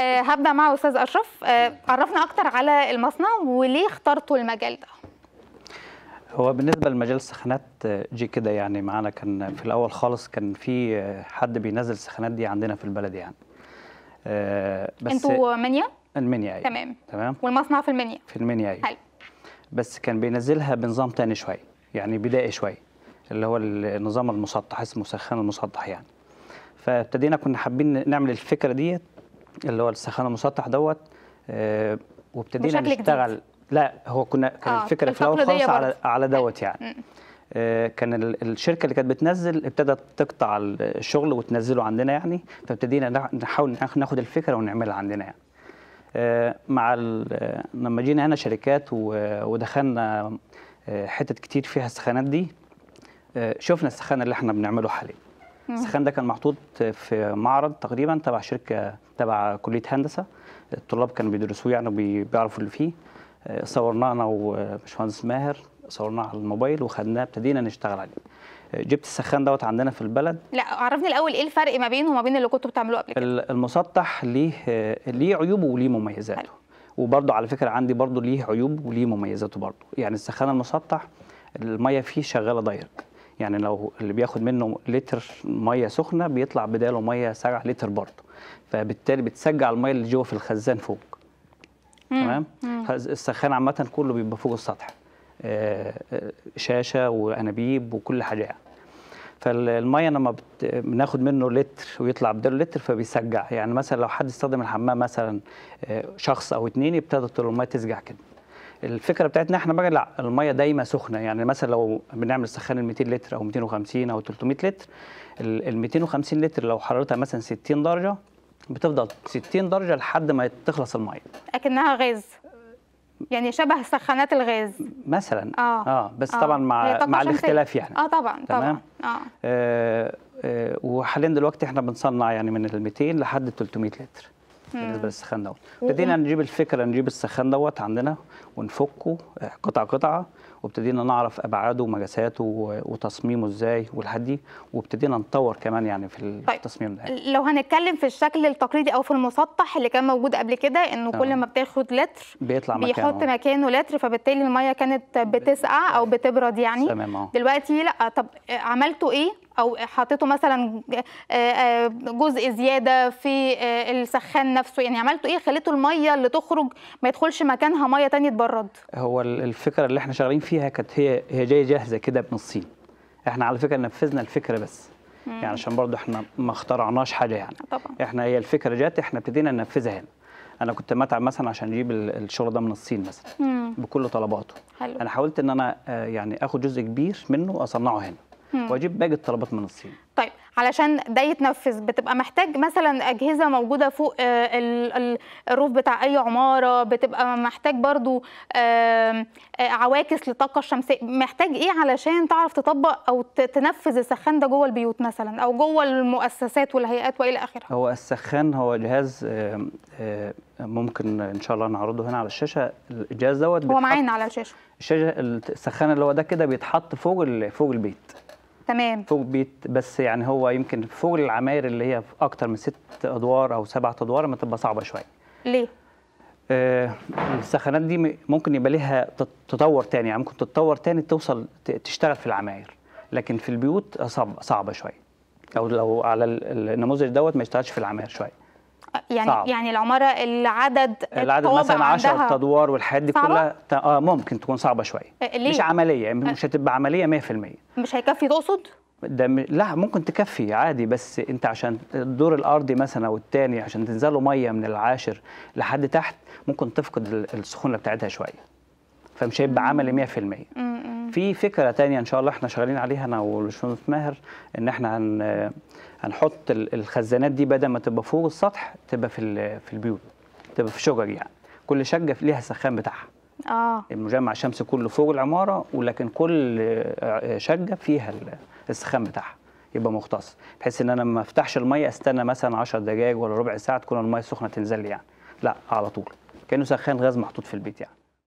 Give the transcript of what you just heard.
آه، هبدا مع استاذ اشرف آه، عرفنا اكتر على المصنع وليه اخترتوا المجال ده هو بالنسبه لمجال السخانات آه، جه كده يعني معانا كان في الاول خالص كان في حد بينزل السخانات دي عندنا في البلد يعني بس انتوا منيا المنيا أيوة. تمام تمام والمصنع في المنيا في المنيا أيوة. حلو بس كان بينزلها بنظام تاني شويه يعني بدائي شويه اللي هو النظام المسطح اسمه سخان المسطح يعني فابتدينا كنا حابين نعمل الفكره ديت اللي هو السخان المسطح دوت آه، وابتدينا نشتغل جديد. لا هو كنا كان آه الفكره في الاول خالص على على دوت آه. يعني آه، كان الشركه اللي كانت بتنزل ابتدت تقطع الشغل وتنزله عندنا يعني فابتدينا نحاول ناخد الفكره ونعملها عندنا يعني مع لما جينا هنا شركات ودخلنا حتت كتير فيها السخانات دي شفنا السخانه اللي احنا بنعمله حاليا السخان ده كان محطوط في معرض تقريبا تبع شركه تبع كليه هندسه الطلاب كانوا بيدرسوه يعني بيعرفوا اللي فيه آه، صورناه انا وباشمهندس ماهر صورناه على الموبايل وخدناه ابتدينا نشتغل عليه آه، جبت السخان دوت عندنا في البلد لا عرفني الاول ايه الفرق ما بينه وما بين اللي كنتوا بتعملوه قبل كده المسطح ليه آه، ليه عيوبه وليه مميزاته وبرده على فكره عندي برده ليه عيوب وليه مميزاته برده يعني السخان المسطح الميه فيه شغاله دايركت يعني لو اللي بياخد منه لتر ميه سخنه بيطلع بداله ميه ساقعه لتر برضه فبالتالي بتسجع الميه اللي جوه في الخزان فوق تمام السخان عامه كله بيبقى فوق السطح آه، آه، شاشه وانابيب وكل حاجه يعني. فالميه لما بناخد منه لتر ويطلع بداله لتر فبيسجع يعني مثلا لو حد استخدم الحمام مثلا آه، شخص او اتنين ابتدت الميه تسجع كده الفكره بتاعتنا احنا بقى لا الميه دايما سخنه يعني مثلا لو بنعمل سخان ال 200 لتر او 250 او 300 لتر ال 250 لتر لو حرارتها مثلا 60 درجه بتفضل 60 درجه لحد ما تخلص الميه اكنها غاز يعني شبه سخانات الغاز مثلا اه, آه بس آه. طبعا مع مع الاختلاف يعني اه طبعا تمام طبعا آه. آه, آه وحاليا دلوقتي احنا بنصنع يعني من ال 200 لحد 300 لتر بالنسبه للسخان دوت ابتدينا نجيب الفكره نجيب السخان دوت عندنا ونفكه قطعه آه، قطعه وابتدينا نعرف ابعاده ومقاساته وتصميمه ازاي والحاجات دي وابتدينا نطور كمان يعني في طيب، التصميم ده لو هنتكلم في الشكل التقليدي او في المسطح اللي كان موجود قبل كده انه كل ما بتاخد لتر بيطلع مكانه بيحط مكانه لتر فبالتالي الميه كانت بتسقع او بتبرد يعني تمام آه. دلوقتي لا طب آه، عملتوا ايه او حطيته مثلا جزء زياده في السخان نفسه يعني عملته ايه خليته الميه اللي تخرج ما يدخلش مكانها ميه تانية تبرد هو الفكره اللي احنا شغالين فيها كانت هي هي جايه جاهزه كده من الصين احنا على فكره نفذنا الفكره بس مم. يعني عشان برضه احنا ما اخترعناش حاجه يعني طبعا احنا هي الفكره جت احنا ابتدينا ننفذها هنا انا كنت متعب مثلا عشان اجيب الشغل ده من الصين مثلا مم. بكل طلباته حلو. انا حاولت ان انا يعني اخد جزء كبير منه اصنعه هنا واجيب باقي الطلبات من الصين طيب علشان ده يتنفذ بتبقى محتاج مثلا اجهزه موجوده فوق آه، الروف بتاع اي عماره بتبقى محتاج برضو آه، عواكس للطاقه الشمسيه محتاج ايه علشان تعرف تطبق او تنفذ السخان ده جوه البيوت مثلا او جوه المؤسسات والهيئات والى اخره هو السخان هو جهاز ممكن ان شاء الله نعرضه هنا على الشاشه الجهاز دوت هو معانا على الشاشه الشاشه السخان اللي هو ده كده بيتحط فوق فوق البيت تمام فوق بيت بس يعني هو يمكن فوق العماير اللي هي اكتر من ست ادوار او سبعة ادوار ما تبقى صعبه شويه ليه آه، السخانات دي ممكن يبقى ليها تطور تاني يعني ممكن تتطور تاني توصل تشتغل في العماير لكن في البيوت صعبه شويه او لو على النموذج دوت ما يشتغلش في العماير شويه يعني صعب. يعني العماره العدد العدد مثلا 10 ادوار والحاجات دي صعبة؟ كلها اه ممكن تكون صعبه شويه آه، ليه؟ مش عمليه يعني آه. مش هتبقى عمليه 100% مش هيكفي تقصد؟ ده لا ممكن تكفي عادي بس انت عشان الدور الارضي مثلا او الثاني عشان تنزله ميه من العاشر لحد تحت ممكن تفقد السخونه بتاعتها شويه فمش هيبقى عملي 100% امم في فكره تانية ان شاء الله احنا شغالين عليها انا والباشمهندس ماهر ان احنا هن هنحط الخزانات دي بدل ما تبقى فوق السطح تبقى في في البيوت تبقى في شجر يعني كل شقه ليها السخان بتاعها اه المجمع الشمسي كله فوق العماره ولكن كل شقه آه، فيها السخان بتاعها يبقى مختص بحيث ان انا ما افتحش الميه استنى مثلا 10 دقائق ولا ربع ساعه تكون الميه سخنه تنزل لي يعني لا على طول كانه سخان غاز محطوط في البيت يعني